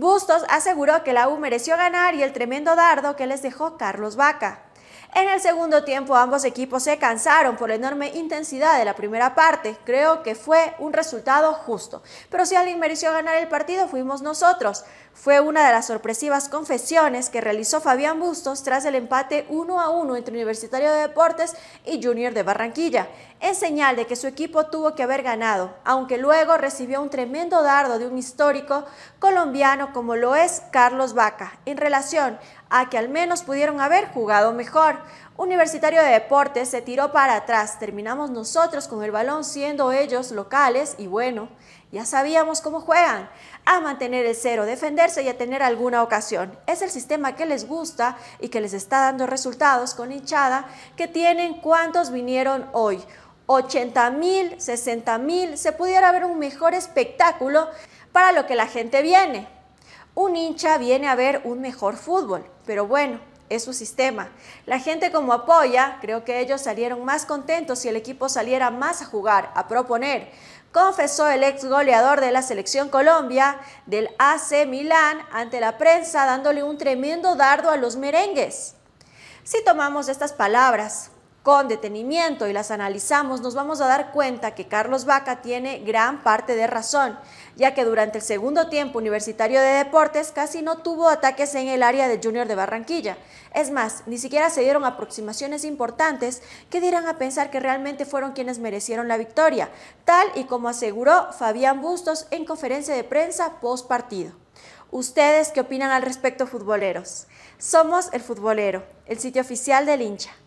Bustos aseguró que la U mereció ganar y el tremendo dardo que les dejó Carlos Vaca. En el segundo tiempo ambos equipos se cansaron por la enorme intensidad de la primera parte. Creo que fue un resultado justo. Pero si alguien mereció ganar el partido fuimos nosotros. Fue una de las sorpresivas confesiones que realizó Fabián Bustos tras el empate 1 a 1 entre Universitario de Deportes y Junior de Barranquilla. En señal de que su equipo tuvo que haber ganado, aunque luego recibió un tremendo dardo de un histórico colombiano como lo es Carlos Vaca, en relación a que al menos pudieron haber jugado mejor. Universitario de Deportes se tiró para atrás, terminamos nosotros con el balón siendo ellos locales y bueno, ya sabíamos cómo juegan, a mantener el cero, defenderse y a tener alguna ocasión. Es el sistema que les gusta y que les está dando resultados con hinchada que tienen cuantos vinieron hoy. 80 mil, 60 mil, se pudiera ver un mejor espectáculo para lo que la gente viene. Un hincha viene a ver un mejor fútbol, pero bueno, es su sistema. La gente como apoya, creo que ellos salieron más contentos si el equipo saliera más a jugar, a proponer. Confesó el ex goleador de la selección Colombia del AC Milán ante la prensa dándole un tremendo dardo a los merengues. Si tomamos estas palabras con detenimiento y las analizamos, nos vamos a dar cuenta que Carlos Vaca tiene gran parte de razón, ya que durante el segundo tiempo universitario de deportes casi no tuvo ataques en el área de Junior de Barranquilla. Es más, ni siquiera se dieron aproximaciones importantes que dieran a pensar que realmente fueron quienes merecieron la victoria, tal y como aseguró Fabián Bustos en conferencia de prensa post partido. ¿Ustedes qué opinan al respecto, futboleros? Somos El Futbolero, el sitio oficial del hincha.